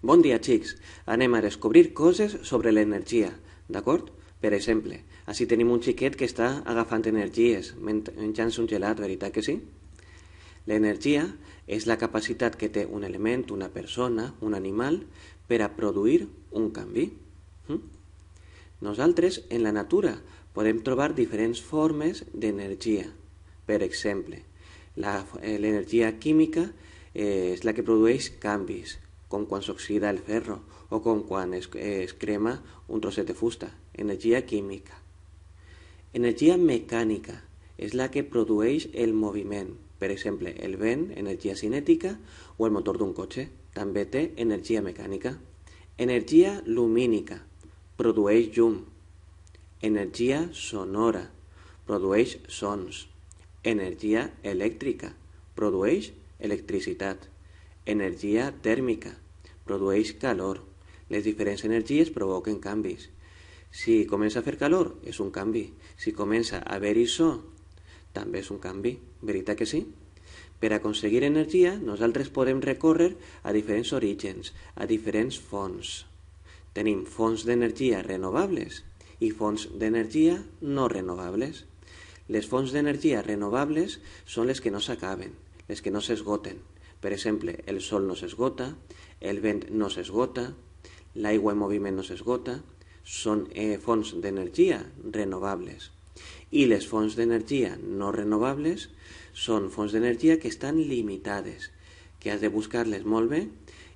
Bon dia, xics. Anem a descobrir coses sobre l'energia, d'acord? Per exemple, així tenim un xiquet que està agafant energies, menjant-se un gelat, veritat que sí? L'energia és la capacitat que té un element, una persona, un animal, per a produir un canvi. Hm? Nosaltres, en la natura, podem trobar diferents formes d'energia. Per exemple, l'energia química eh, és la que produeix canvis, com quan s'oxida el ferro o com quan es, es crema un trosset de fusta. Energia química. Energia mecànica és la que produeix el moviment. Per exemple, el vent, energia cinètica, o el motor d'un cotxe, també té energia mecànica. Energia lumínica produeix llum. Energia sonora produeix sons. Energia elèctrica produeix electricitat. Energia tèrmica. Produeix calor. Les diferents energies provoquen canvis. Si comença a fer calor, és un canvi. Si comença a haver-hi so, també és un canvi. Veritat que sí? Per aconseguir energia, nosaltres podem recórrer a diferents orígens, a diferents fonts. Tenim fonts d'energia renovables i fonts d'energia no renovables. Les fonts d'energia renovables són les que no s'acaben, les que no s'esgoten, Por ejemplo, el sol no se esgota, el vent no se esgota, la agua en movimiento no se esgota. Son eh, fondos de energía renovables. Y los fondos de energía no renovables son fondos de energía que están limitades, que has de buscarles molde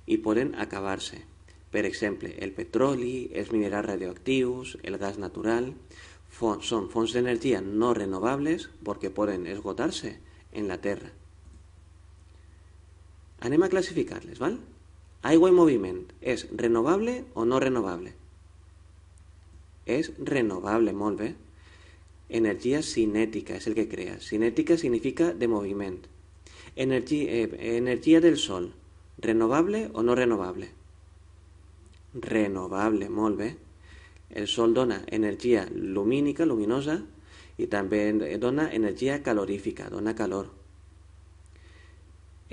y pueden acabarse. Por ejemplo, el petróleo, es minerales radioactivos, el gas natural, son fondos de energía no renovables porque pueden esgotarse en la Tierra. Anem a classificar-les, val? Aigua en moviment. És renovable o no renovable? És renovable, molt bé. Energia cinètica és el que crea. Cinètica significa de moviment. Energia, eh, energia del sol. Renovable o no renovable? Renovable, molt bé. El sol dona energia lumínica, luminosa, i també dona energia calorífica, dona calor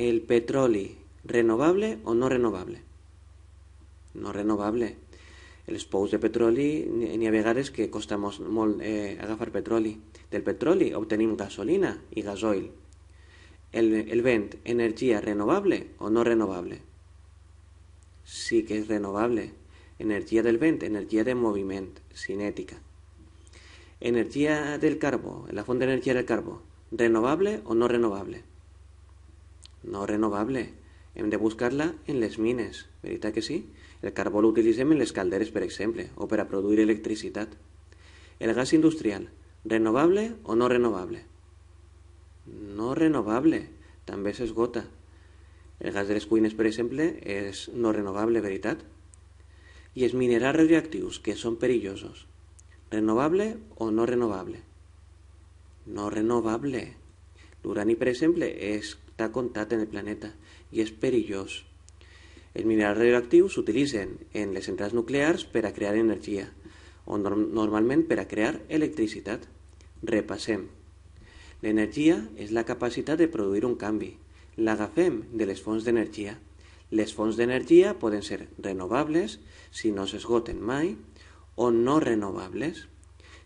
el petroli renovable o no renovable? No renovable. Els pous de petroli, n'hi ha vegades que costa molt, molt eh, agafar petroli. Del petroli obtenim gasolina i gasoil. El, el vent, energia renovable o no renovable? Sí que és renovable. Energia del vent, energia de moviment, cinètica. Energia del carbó, la font d'energia del carbó, renovable o no renovable? no renovable. Hem de buscar-la en les mines, veritat que sí? El carbó l'utilitzem en les calderes, per exemple, o per a produir electricitat. El gas industrial, renovable o no renovable? No renovable, també s'esgota. El gas de les cuines, per exemple, és no renovable, veritat? I els minerals radioactius, que són perillosos, renovable o no renovable? No renovable. L'urani, per exemple, està comptat en el planeta i és perillós. Els minerals radioactius s'utilitzen en les centrals nuclears per a crear energia, o normalment per a crear electricitat. Repassem. L'energia és la capacitat de produir un canvi. L'agafem de les fonts d'energia. Les fonts d'energia poden ser renovables, si no s'esgoten mai, o no renovables,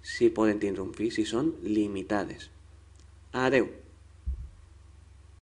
si poden tindre un fi, si són limitades. Adeu.